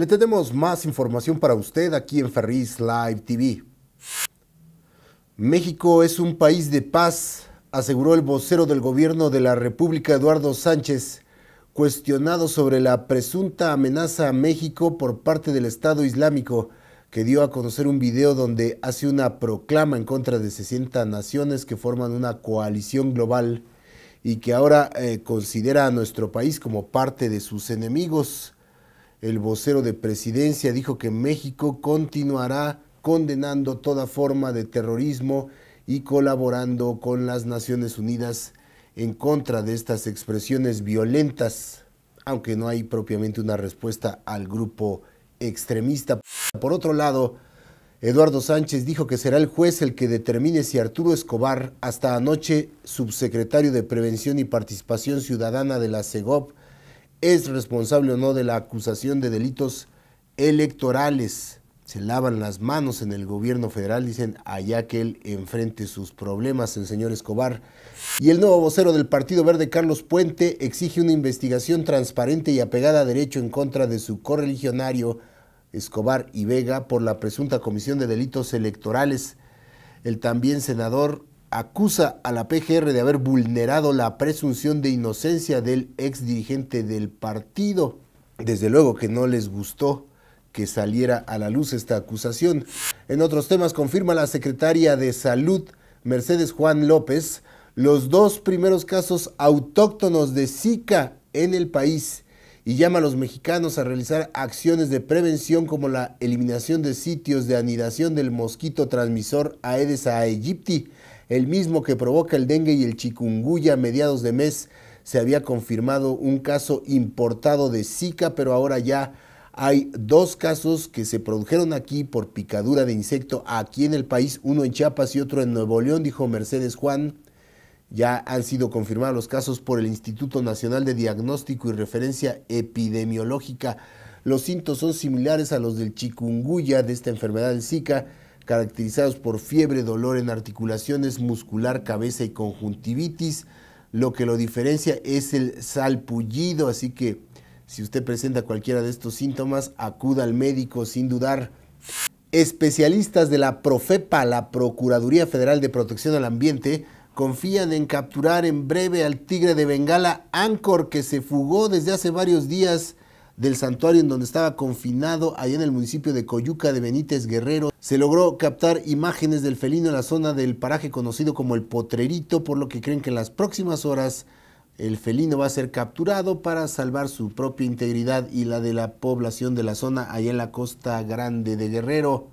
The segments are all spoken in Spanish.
Le tenemos más información para usted aquí en Ferris Live TV. México es un país de paz, aseguró el vocero del gobierno de la República Eduardo Sánchez, cuestionado sobre la presunta amenaza a México por parte del Estado Islámico, que dio a conocer un video donde hace una proclama en contra de 60 naciones que forman una coalición global y que ahora eh, considera a nuestro país como parte de sus enemigos. El vocero de presidencia dijo que México continuará condenando toda forma de terrorismo y colaborando con las Naciones Unidas en contra de estas expresiones violentas, aunque no hay propiamente una respuesta al grupo extremista. Por otro lado, Eduardo Sánchez dijo que será el juez el que determine si Arturo Escobar, hasta anoche subsecretario de Prevención y Participación Ciudadana de la CEGOP, es responsable o no de la acusación de delitos electorales. Se lavan las manos en el gobierno federal, dicen, allá que él enfrente sus problemas, el señor Escobar. Y el nuevo vocero del Partido Verde, Carlos Puente, exige una investigación transparente y apegada a derecho en contra de su correligionario, Escobar y Vega, por la presunta comisión de delitos electorales. El también senador acusa a la PGR de haber vulnerado la presunción de inocencia del ex dirigente del partido. Desde luego que no les gustó que saliera a la luz esta acusación. En otros temas, confirma la secretaria de Salud, Mercedes Juan López, los dos primeros casos autóctonos de Zika en el país y llama a los mexicanos a realizar acciones de prevención como la eliminación de sitios de anidación del mosquito transmisor Aedes aegypti, el mismo que provoca el dengue y el chikungunya a mediados de mes. Se había confirmado un caso importado de Zika, pero ahora ya hay dos casos que se produjeron aquí por picadura de insecto aquí en el país, uno en Chiapas y otro en Nuevo León, dijo Mercedes Juan, ya han sido confirmados los casos por el Instituto Nacional de Diagnóstico y Referencia Epidemiológica. Los síntomas son similares a los del chikungunya de esta enfermedad del Zika, caracterizados por fiebre, dolor en articulaciones, muscular, cabeza y conjuntivitis. Lo que lo diferencia es el salpullido, así que si usted presenta cualquiera de estos síntomas, acuda al médico sin dudar. Especialistas de la Profepa, la Procuraduría Federal de Protección al Ambiente, confían en capturar en breve al tigre de Bengala, Ancor, que se fugó desde hace varios días del santuario en donde estaba confinado, allá en el municipio de Coyuca de Benítez Guerrero. Se logró captar imágenes del felino en la zona del paraje conocido como el Potrerito, por lo que creen que en las próximas horas el felino va a ser capturado para salvar su propia integridad y la de la población de la zona allá en la costa grande de Guerrero.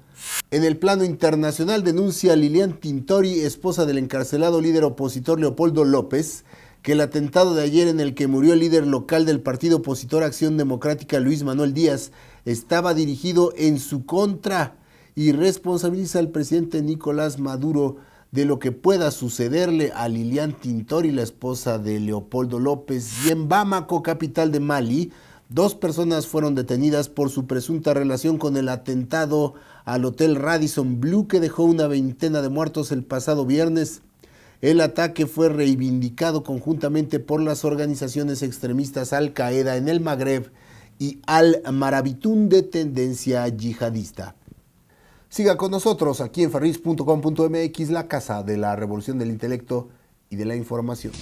En el plano internacional denuncia Lilian Tintori, esposa del encarcelado líder opositor Leopoldo López, que el atentado de ayer en el que murió el líder local del partido opositor Acción Democrática Luis Manuel Díaz estaba dirigido en su contra y responsabiliza al presidente Nicolás Maduro de lo que pueda sucederle a Lilian Tintori, la esposa de Leopoldo López, y en Bámaco, capital de Mali, dos personas fueron detenidas por su presunta relación con el atentado al Hotel Radisson Blue que dejó una veintena de muertos el pasado viernes. El ataque fue reivindicado conjuntamente por las organizaciones extremistas Al Qaeda en el Magreb y Al Marabitún de tendencia yihadista. Siga con nosotros aquí en ferris.com.mx, la casa de la revolución del intelecto y de la información.